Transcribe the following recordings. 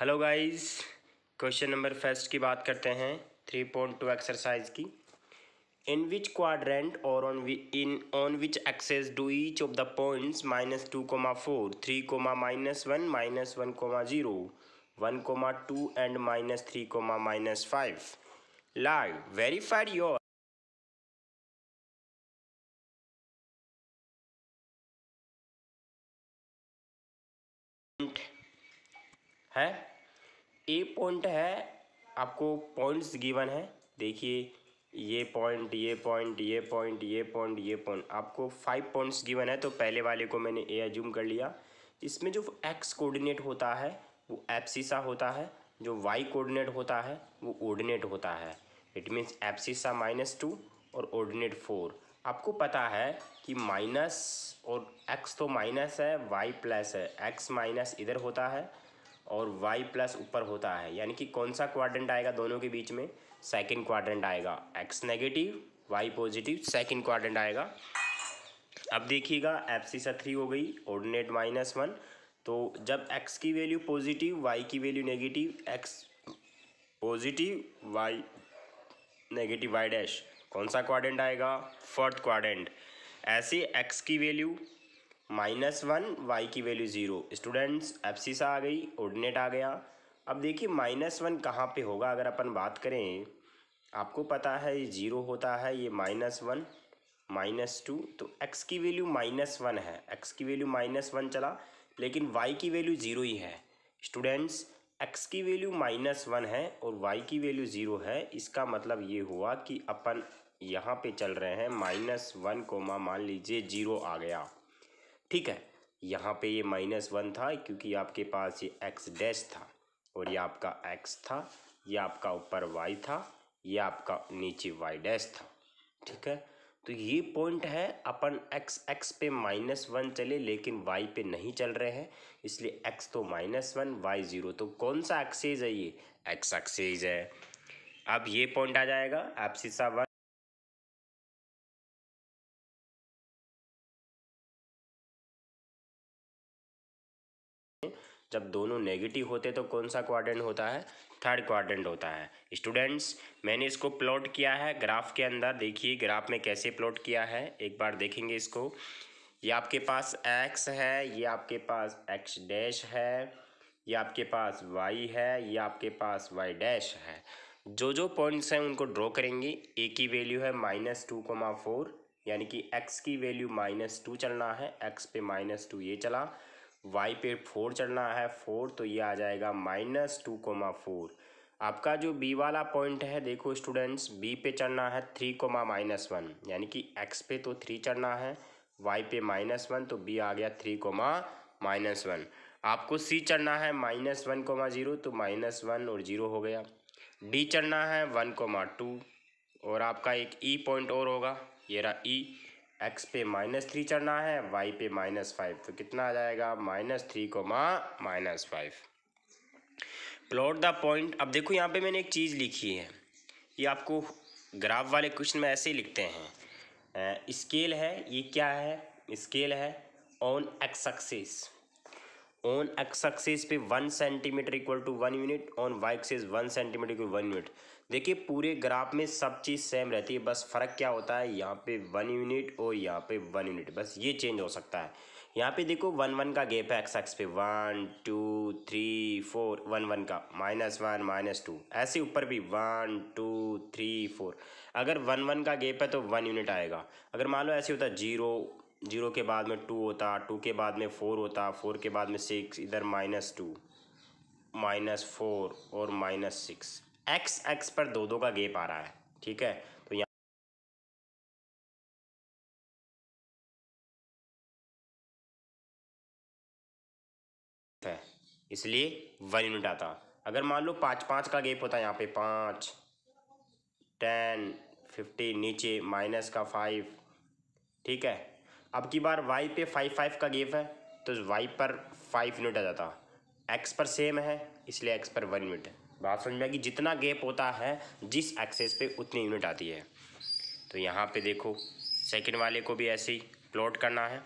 Hello guys question number first की बात करते हैं थ्री पॉइंट टू एक्सरसाइज की in which quadrant or on in on which axes do each of the points minus two comma four three comma minus one minus one comma zero one comma two and minus three comma minus five lie verified your है A point है आपको points given है देखिए ये point ये point ये point ये point ये पॉइंट आपको फाइव पॉइंट्स गिवन है तो पहले वाले को मैंने ए एज्यूम कर लिया इसमें जो एक्स कोऑर्डिनेट होता है वो एप्सिसा होता है जो वाई कोऑर्डिनेट होता है वो ऑर्डिनेट होता है it means abscissa minus two और ऑर्डिनेट फोर आपको पता है कि माइनस और एक्स तो माइनस है वाई प्लस है एक्स माइनस इधर होता है और वाई प्लस ऊपर होता है यानी कि कौन सा क्वाड्रेंट आएगा दोनों के बीच में सेकंड क्वाड्रेंट आएगा x negative y positive second quadrant आएगा अब देखिएगा एफ सी सा थ्री हो गई ऑर्डिनेट माइनस वन तो जब एक्स की वैल्यू पॉजिटिव वाई की value negative x positive y negative y dash कौन सा क्वाड्रेंट आएगा फोर्थ क्वाड्रेंट ऐसे एक्स की वैल्यू माइनस वन वाई की वैल्यू ज़ीरो स्टूडेंट्स एप्सिसा आ गई ऑर्डिनेट आ गया अब देखिए माइनस वन कहाँ पर होगा अगर अपन बात करें आपको पता है ये ज़ीरो होता है ये माइनस वन माइनस टू तो एक्स की वैल्यू माइनस वन है एक्स की वैल्यू माइनस वन चला लेकिन वाई की वैल्यू ज़ीरो ही है स्टूडेंट्स एक्स की वैल्यू माइनस वन है और वाई की वैल्यू ज़ीरो है इसका मतलब ये हुआ कि अपन यहाँ पे चल रहे हैं माइनस वन कोमा मान लीजिए जीरो आ गया ठीक है यहाँ पे ये माइनस वन था क्योंकि आपके पास ये एक्स डैश था और ये आपका एक्स था ये आपका ऊपर वाई था ये आपका नीचे वाई डैश था ठीक है तो ये पॉइंट है अपन एक्स एक्स पे माइनस वन चले लेकिन वाई पे नहीं चल रहे हैं इसलिए एक्स तो माइनस वन वाई ज़ीरो तो कौन सा एक्सेज है ये एक्स एक्सेज है अब ये पॉइंट आ जाएगा एप्सिसा वन जब दोनों नेगेटिव होते तो कौन सा क्वाड्रेंट होता है थर्ड क्वाड्रेंट होता है स्टूडेंट्स मैंने इसको प्लॉट किया है ग्राफ के अंदर देखिए ग्राफ में कैसे प्लॉट किया है एक बार देखेंगे इसको ये आपके पास एक्स है ये आपके पास एक्स डैश है ये आपके पास वाई है ये आपके पास वाई डैश है जो जो पॉइंट्स हैं उनको ड्रॉ करेंगे ए की वैल्यू है माइनस टू कोमा फोर यानी कि एक्स की वैल्यू माइनस टू चलना है एक्स पे माइनस टू ये चला वाई पे फोर चढ़ना है फोर तो ये आ जाएगा माइनस टू कोमा फोर आपका जो बी वाला पॉइंट है देखो स्टूडेंट्स बी पे चढ़ना है थ्री कोमा माइनस वन यानी कि एक्स पे तो थ्री चढ़ना है वाई पे माइनस वन तो बी आ गया थ्री कोमा माइनस वन आपको सी चढ़ना है माइनस वन कोमा जीरो तो माइनस वन और जीरो हो गया डी चढ़ना है वन कोमा टू और आपका एक ई e पॉइंट और होगा ये रहा ई e. एक्स पे माइनस थ्री चढ़ना है y पे माइनस फाइव तो कितना आ जाएगा माइनस थ्री मा minus five plot the point अब देखो यहाँ पे मैंने एक चीज़ लिखी है ये आपको ग्राफ वाले क्वेश्चन में ऐसे ही लिखते हैं स्केल है ये क्या है स्केल है on x axis on x axis पे one centimetre equal to one unit on y axis one centimetre equal one unit देखिए पूरे ग्राफ में सब चीज़ सेम रहती है बस फ़र्क क्या होता है यहाँ पे वन यूनिट और यहाँ पे वन यूनिट बस ये चेंज हो सकता है यहाँ पे देखो वन वन का गैप है एक्स एक्स पे one two three four one one का माइनस वन माइनस टू ऐसे ऊपर भी वन टू थ्री फोर अगर वन वन का गैप है तो वन यूनिट आएगा अगर मान लो ऐसे होता जीरो जीरो के बाद में टू होता टू के बाद में फ़ोर होता फोर के बाद में सिक्स इधर माइनस टू माइनस फोर और माइनस सिक्स एक्स एक्स पर दो दो का गेप आ रहा है ठीक है तो यहाँ है इसलिए वन यूनिट आता अगर मान लो पाँच पाँच का गेप होता है यहाँ पे पाँच टेन फिफ्टी नीचे माइनस का फाइव ठीक है अब की बार वाई पे फाइव फाइव का गेप है तो वाई पर फाइव यूनिट आ जाता एक्स पर सेम है इसलिए एक्स पर वन यूनिट है बात समझ में आएगी जितना गैप होता है जिस एक्सेस पे उतनी यूनिट आती है तो यहाँ पे देखो सेकंड वाले को भी ऐसे ही प्लॉट करना है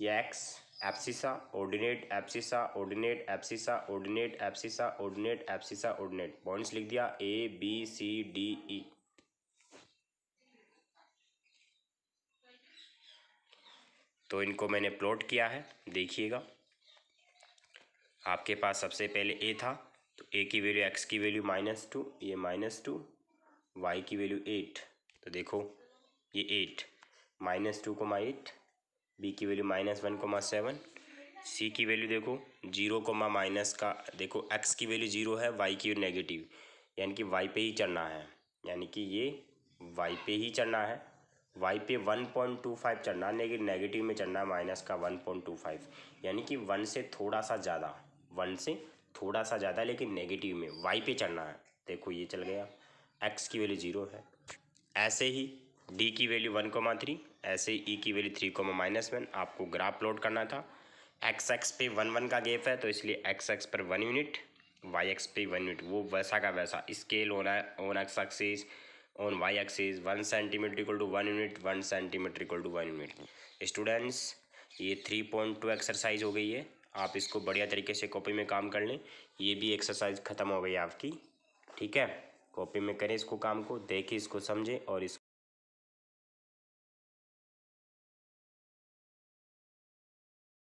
ये x abscissa ordinate abscissa ordinate abscissa ordinate abscissa ordinate abscissa ordinate points लिख दिया A B C D E तो इनको मैंने प्लॉट किया है देखिएगा आपके पास सबसे पहले ए था तो ए की वैल्यू एक्स की वैल्यू माइनस टू ये माइनस टू वाई की वैल्यू एट तो देखो ये eight minus two comma eight B की value minus one comma seven C की वैल्यू देखो जीरो कोमा माइनस का देखो एक्स की वैल्यू जीरो है वाई की नेगेटिव यानी कि वाई पे ही चढ़ना है यानी कि ये वाई पे ही चढ़ना है वाई पे वन पॉइंट टू फाइव चढ़ना लेकिन नेगेटिव में चढ़ना है माइनस का वन पॉइंट टू फाइव यानी कि वन से थोड़ा सा ज़्यादा वन से थोड़ा सा ज़्यादा लेकिन नेगेटिव में वाई पे चढ़ना है देखो ये चल गया एक्स की वैल्यू ज़ीरो है ऐसे ही डी की वैल्यू वन कोमा थ्री ऐसे ही ई e की value three comma minus one आपको ग्राफ लोड करना था एक्स एक्स पे वन वन का गेप है तो इसलिए एक्स एक्स पर वन यूनिट वाई एक्स पे वन यूनिट वो वैसा का वैसा स्केल होना है on x axis on y axis one centimetre equal to one unit one centimetre equal to one unit students ये थ्री पॉइंट टू एक्सरसाइज हो गई है आप इसको बढ़िया तरीके से कॉपी में काम कर लें ये भी एक्सरसाइज ख़त्म हो गई आपकी ठीक है कॉपी में करें इसको काम को देखें इसको समझें और इस